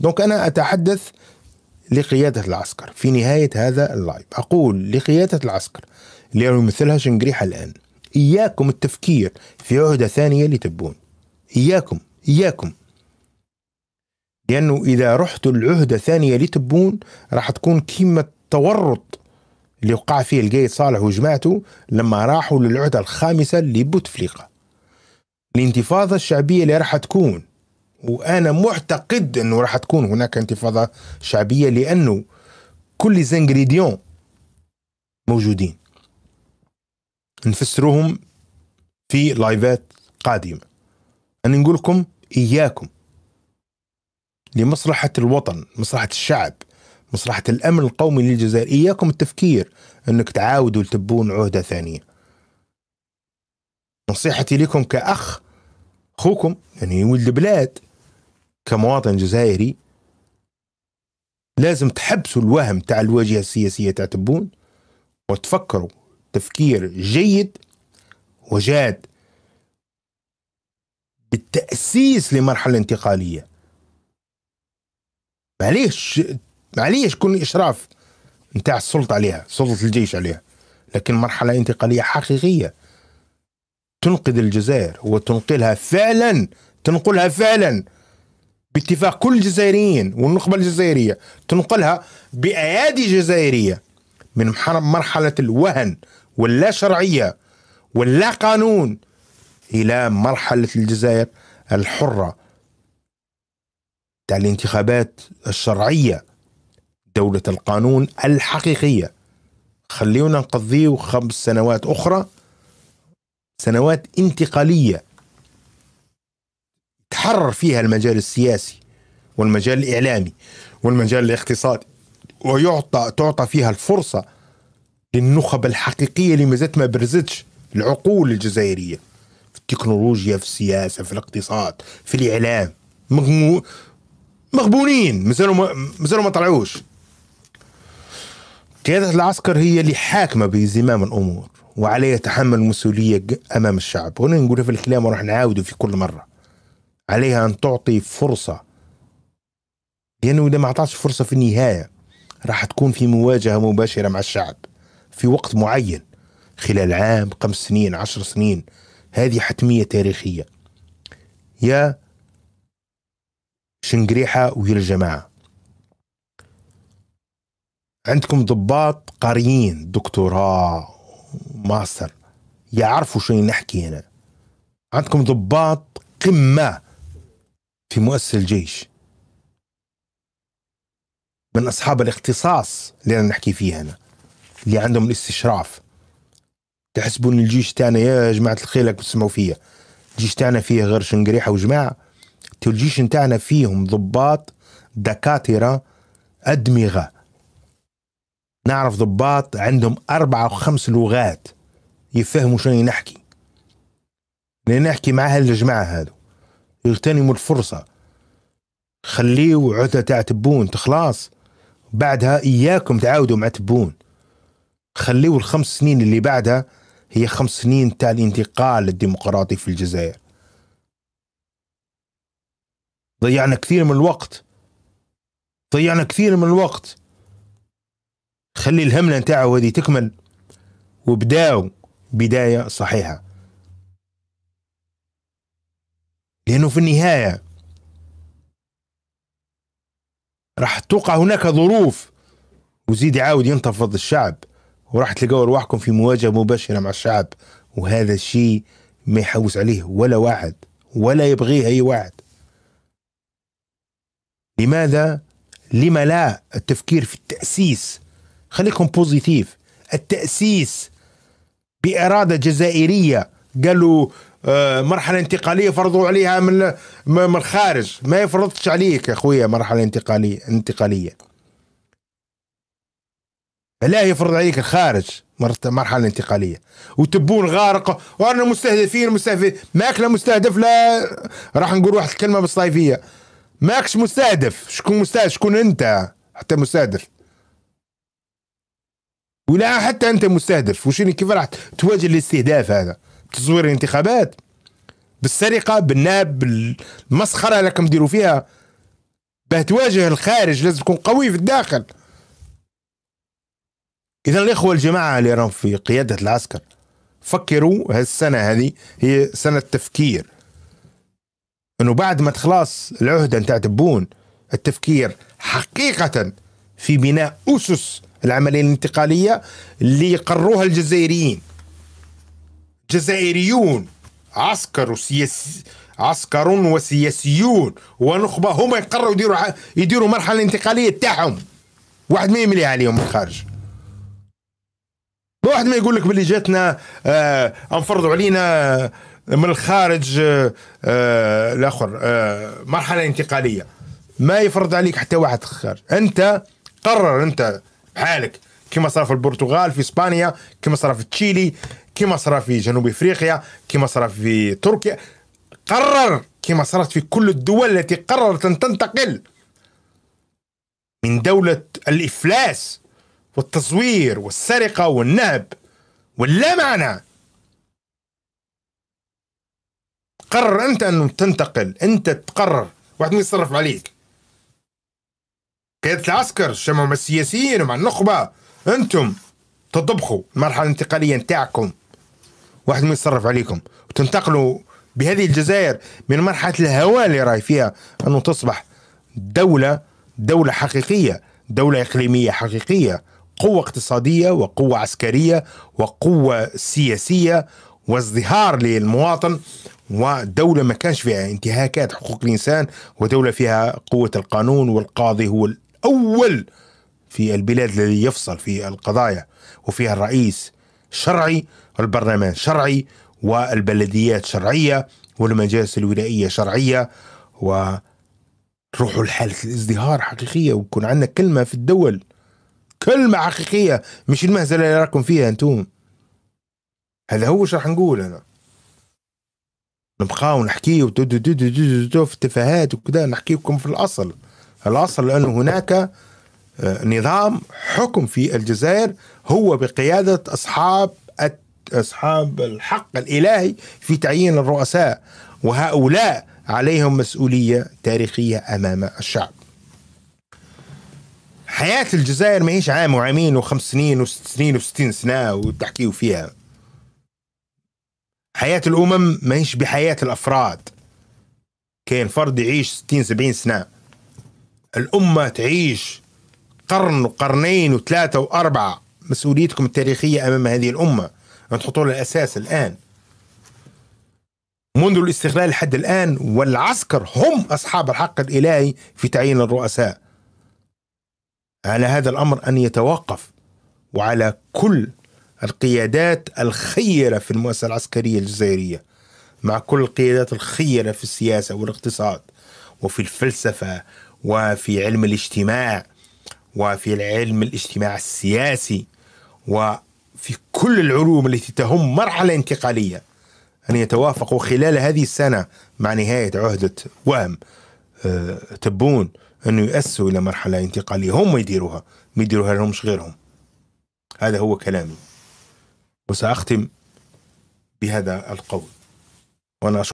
دونك أنا أتحدث لقيادة العسكر في نهاية هذا اللايف أقول لقيادة العسكر اللي يمثلها شنقريحة الآن إياكم التفكير في عهدة ثانية لتبون إياكم إياكم لأنه إذا رحت العهدة ثانية لتبون راح تكون كيما التورط اللي وقع فيه القايد صالح وجماعته لما راحوا للعهدة الخامسة لبوتفليقة الانتفاضة الشعبية اللي راح تكون وانا معتقد انه راح تكون هناك انتفاضه شعبيه لانه كل زانغريديون موجودين نفسروهم في لايفات قادمه انا نقول لكم اياكم لمصلحه الوطن مصلحه الشعب مصلحه الامن القومي للجزائر اياكم التفكير انك تعاودوا لتبون عهده ثانيه نصيحتي لكم كاخ اخوكم يعني ولد بلاد كمواطن جزائري لازم تحبسوا الوهم تاع الواجهه السياسيه تاع تبون وتفكروا تفكير جيد وجاد بالتاسيس لمرحله انتقاليه معليش معليش كل اشراف نتاع السلطه عليها سلطه الجيش عليها لكن مرحله انتقاليه حقيقيه تنقذ الجزائر وتنقلها فعلا تنقلها فعلا باتفاق كل الجزائريين والنخبة الجزائرية تنقلها بأيادي جزائرية من مرحلة الوهن واللا شرعية واللا قانون إلى مرحلة الجزائر الحرة تاع الانتخابات الشرعية دولة القانون الحقيقية خليونا نقضيو خمس سنوات أخرى سنوات انتقاليه تحرر فيها المجال السياسي والمجال الاعلامي والمجال الاقتصادي ويعطى تعطى فيها الفرصه للنخب الحقيقيه اللي مازالت ما برزتش العقول الجزائريه في التكنولوجيا في السياسه في الاقتصاد في الاعلام مغمو مغبونين مازالوا ما مازالوا ما طلعوش قياده العسكر هي اللي حاكمه بزمام الامور وعليه يتحمل المسؤولية أمام الشعب هنا نقولها في الكلام وراح نعاوده في كل مرة عليها أن تعطي فرصة لأنه إذا ما أعطاش فرصة في النهاية راح تكون في مواجهة مباشرة مع الشعب في وقت معين خلال عام خمس سنين عشر سنين هذه حتمية تاريخية يا شنقريحة ويا الجماعة عندكم ضباط قاريين دكتوراه ماستر يعرفوا شو نحكي هنا عندكم ضباط قمة في مؤسسة الجيش من أصحاب الاختصاص اللي أنا نحكي فيه هنا اللي عندهم الاستشراف تحسبوا ان الجيش تاعنا يا جماعة الخيل تسمعوا فيا الجيش تاعنا فيه غير شنقريحة وجماعة الجيش تاعنا فيهم ضباط دكاترة أدمغة نعرف ضباط عندهم أربعة أو خمس لغات يفهموا شنو نحكي لأن نحكي مع هالجماعة هادو يغتنموا الفرصة خليه عدة تاع تبون تخلاص بعدها إياكم تعاودوا مع تبون خليه الخمس سنين اللي بعدها هي خمس سنين تاع الانتقال الديمقراطي في الجزائر ضيعنا كثير من الوقت ضيعنا كثير من الوقت خلي الهمله نتاعو هذه تكمل وبداو بدايه صحيحه لانه في النهايه راح توقع هناك ظروف وزيد يعاود ينتفض الشعب وراح تلقاو ارواحكم في مواجهه مباشره مع الشعب وهذا الشيء ما يحوس عليه ولا واحد ولا يبغيه اي واحد لماذا لما لا التفكير في التاسيس خليكم بوزيتيف التأسيس بإرادة جزائرية قالوا آه، مرحلة انتقالية فرضوا عليها من من الخارج ما يفرضش عليك يا خويا مرحلة انتقالية انتقالية لا يفرض عليك الخارج مرحلة انتقالية وتبون غارق وانا مستهدفين مستهدفين ماكلة مستهدف لا راح نقول واحد الكلمة بالصيفية ماكش مستهدف شكون مستهدف شكون انت حتى مستهدف ولا حتى انت مستهدف وشنو كيف راح تواجه الاستهداف هذا تصوير الانتخابات بالسرقه بالناب بالمسخره اللي راكم ديروا فيها باه تواجه الخارج لازم تكون قوي في الداخل اذا الاخوه الجماعه اللي راهم في قياده العسكر فكروا هالسنه هذه هي سنه تفكير انه بعد ما تخلص العهده نتاع تبون التفكير حقيقه في بناء اسس العملية الانتقالية اللي يقروها الجزائريين جزائريون عسكر وسياسي عسكر وسياسيون ونخبة هما يقرروا يديروا يديروا مرحلة انتقالية تاعهم واحد ما يملي عليهم من الخارج واحد ما يقول لك باللي جاتنا آه انفرضوا علينا آه، من الخارج آه،, آه الاخر آه مرحله انتقاليه ما يفرض عليك حتى واحد خارج انت قرر انت بحالك كما صرا في البرتغال في اسبانيا كما صرا في تشيلي كما صرا في جنوب افريقيا كما صرا في تركيا قرر كما صارت في كل الدول التي قررت ان تنتقل من دوله الافلاس والتزوير والسرقه والنهب واللا معنى قرر انت ان تنتقل انت تقرر واحد ما يتصرف عليك قيادة العسكر شمعوا مع السياسيين ومع النخبة أنتم تطبخوا المرحلة الانتقالية نتاعكم واحد ما يتصرف عليكم وتنتقلوا بهذه الجزائر من مرحلة الهواء اللي راي فيها أنه تصبح دولة دولة حقيقية دولة إقليمية حقيقية قوة اقتصادية وقوة عسكرية وقوة سياسية وازدهار للمواطن ودولة ما كانش فيها انتهاكات حقوق الإنسان ودولة فيها قوة القانون والقاضي هو الأول في البلاد الذي يفصل في القضايا وفيها الرئيس شرعي والبرلمان شرعي والبلديات شرعية والمجالس الولائية شرعية و تروحوا لحالة الازدهار حقيقية ويكون عندنا كلمة في الدول كلمة حقيقية مش المهزلة اللي راكم فيها انتم هذا هو شو راح نقول انا نبقاو نحكي في التفاهات وكذا نحكيكم في الاصل الاصل لأنه هناك آه، نظام حكم في الجزائر هو بقيادة أصحاب أصحاب الحق الإلهي في تعيين الرؤساء وهؤلاء عليهم مسؤولية تاريخية أمام الشعب حياة الجزائر ما هيش عام وعامين وخمس سنين وست سنين وستين سنة وتحكيوا فيها حياة الأمم ما هيش بحياة الأفراد كان فرد يعيش ستين سبعين سنة الأمة تعيش قرن وقرنين وثلاثة وأربعة مسؤوليتكم التاريخية أمام هذه الأمة أن تحطوا لها الأساس الآن منذ الاستقلال لحد الآن والعسكر هم أصحاب الحق الإلهي في تعيين الرؤساء على هذا الأمر أن يتوقف وعلى كل القيادات الخيرة في المؤسسة العسكرية الجزائرية مع كل القيادات الخيرة في السياسة والاقتصاد وفي الفلسفة وفي علم الاجتماع وفي العلم الاجتماع السياسي وفي كل العلوم التي تهم مرحلة انتقالية أن يتوافقوا خلال هذه السنة مع نهاية عهدة وهم آه، تبون أنه يؤسوا إلى مرحلة انتقالية هم يديروها ما يديروها لهمش غيرهم هذا هو كلامي وسأختم بهذا القول وأنا أشكر